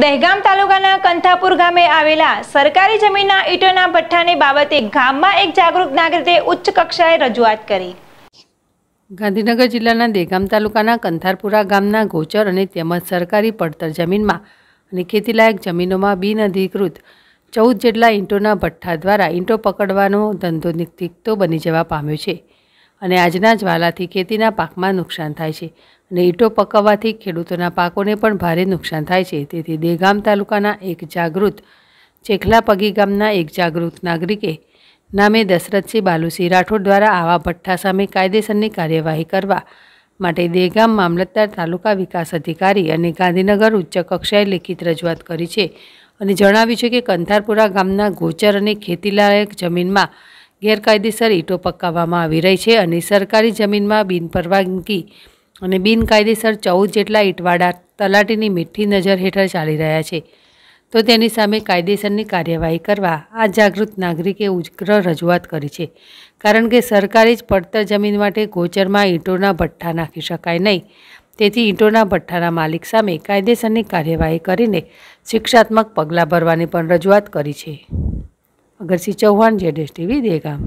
દહેગામ તાલુકાના કંથાપુર ગામે આવેલા સરકારી જમીનના ઈટોના ભઠ્ઠાની બાબતે ગામમાં એક જાગૃત નાગરિકે ઉચ્ચ કક્ષાએ રજૂઆત કરી ગાંધીનગર જિલ્લાના દહેગામ તાલુકાના કંથારપુરા ગામના ગોચર અને તેમજ સરકારી પડતર જમીનમાં અને ખેતીલાયક જમીનોમાં બિનઅધિકૃત ચૌદ જેટલા ઈંટોના ભઠ્ઠા દ્વારા ઈંટો પકડવાનો ધંધો નિકતિકતો બની જવા પામ્યો છે અને આજના જ્વાલાથી ખેતીના પાકમાં નુકસાન થાય છે અને ઈંટો પકવવાથી ખેડૂતોના પાકોને પણ ભારે નુકસાન થાય છે તેથી દેગામ તાલુકાના એક જાગૃત ચેખલાપગી ગામના એક જાગૃત નાગરિકે નામે દશરથસિંહ બાલુસિંહ રાઠોડ દ્વારા આવા ભઠ્ઠા સામે કાયદેસરની કાર્યવાહી કરવા માટે દેગામ મામલતદાર તાલુકા વિકાસ અધિકારી અને ગાંધીનગર ઉચ્ચ કક્ષાએ લેખિત રજૂઆત કરી છે અને જણાવ્યું છે કે કંથારપુરા ગામના ગોચર અને ખેતીલાયક જમીનમાં ગેરકાયદેસર ઈંટો પકાવવામાં આવી રહી છે અને સરકારી જમીનમાં બિનપરવાનગી અને બિનકાયદેસર ચૌદ જેટલા ઈંટવાડા તલાટીની મીઠી નજર હેઠળ ચાલી રહ્યા છે તો તેની સામે કાયદેસરની કાર્યવાહી કરવા આ જાગૃત નાગરિકે ઉગ્ર રજૂઆત કરી છે કારણ કે સરકારે જ પડતર જમીન માટે ગોચરમાં ઈંટોના ભઠ્ઠા નાખી શકાય નહીં તેથી ઈંટોના ભઠ્ઠાના માલિક સામે કાયદેસરની કાર્યવાહી કરીને શિક્ષાત્મક પગલાં ભરવાની પણ રજૂઆત કરી છે અગરસિંહ ચૌહાણ જેડેશ ટીવી દેગામ